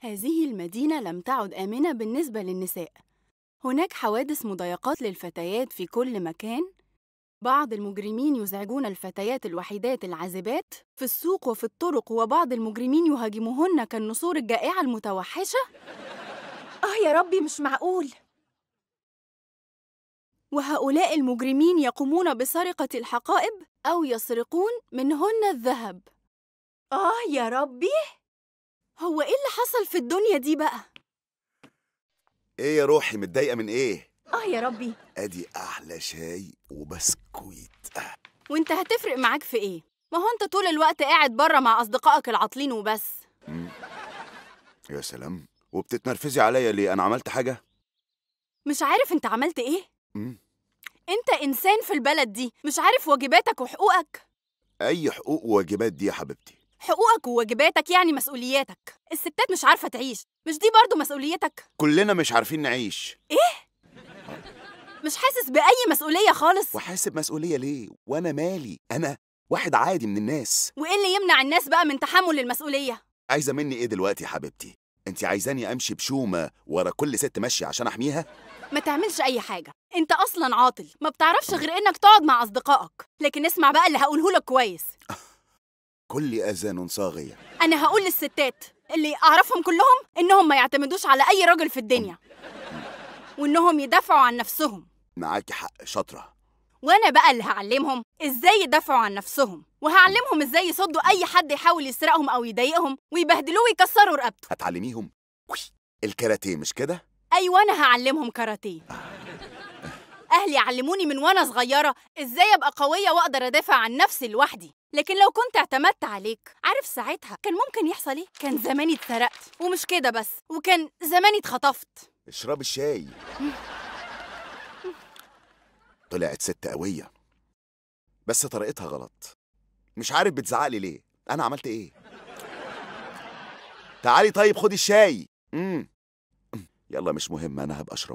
هذه المدينة لم تعد آمنة بالنسبة للنساء هناك حوادث مضايقات للفتيات في كل مكان بعض المجرمين يزعجون الفتيات الوحيدات العازبات في السوق وفي الطرق وبعض المجرمين يهاجمهن كالنسور الجائعة المتوحشة آه يا ربي مش معقول وهؤلاء المجرمين يقومون بسرقة الحقائب أو يسرقون منهن الذهب آه يا ربي هو إيه اللي حصل في الدنيا دي بقى؟ إيه يا روحي متضايقة من إيه؟ آه يا ربي أدي أحلى شاي وبسكويت وأنت هتفرق معاك في إيه؟ ما هو أنت طول الوقت قاعد بره مع أصدقائك العاطلين وبس يا سلام وبتتنرفزي عليا ليه؟ أنا عملت حاجة؟ مش عارف أنت عملت إيه؟ أنت إنسان في البلد دي مش عارف واجباتك وحقوقك؟ أي حقوق وواجبات دي يا حبيبتي؟ حقوقك وواجباتك يعني مسؤولياتك الستات مش عارفه تعيش مش دي برضو مسؤوليتك كلنا مش عارفين نعيش ايه مش حاسس باي مسؤوليه خالص وحاسب مسؤوليه ليه وانا مالي انا واحد عادي من الناس وايه اللي يمنع الناس بقى من تحمل المسؤوليه عايزه مني ايه دلوقتي يا حبيبتي انت عايزاني امشي بشومه ورا كل ست ماشيه عشان احميها ما تعملش اي حاجه انت اصلا عاطل ما بتعرفش غير انك تقعد مع اصدقائك لكن اسمع بقى اللي هقوله لك كويس كل اذان صاغيه انا هقول للستات اللي اعرفهم كلهم انهم ما يعتمدوش على اي راجل في الدنيا وانهم يدافعوا عن نفسهم معاكي حق شاطره وانا بقى اللي هعلمهم ازاي يدافعوا عن نفسهم وهعلمهم ازاي يصدوا اي حد يحاول يسرقهم او يضايقهم ويبهدلوه ويكسروا رقبته هتعلميهم الكاراتيه مش كده ايوه انا هعلمهم كاراتيه اهلي علموني من وانا صغيره ازاي ابقى قويه واقدر ادافع عن نفسي لوحدي لكن لو كنت اعتمدت عليك عارف ساعتها كان ممكن يحصل ايه كان زماني اتسرقت ومش كده بس وكان زماني اتخطفت اشربي الشاي طلعت ست قويه بس طريقتها غلط مش عارف بتزعقلي ليه انا عملت ايه تعالي طيب خدي الشاي يلا مش مهم انا هبقى اشرب